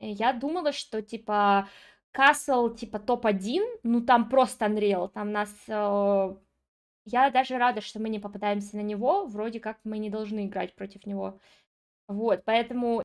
Э, я думала, что типа Castle типа топ-1, ну там просто Unreal, там нас... Э, я даже рада, что мы не попадаемся на него, вроде как мы не должны играть против него. Вот, поэтому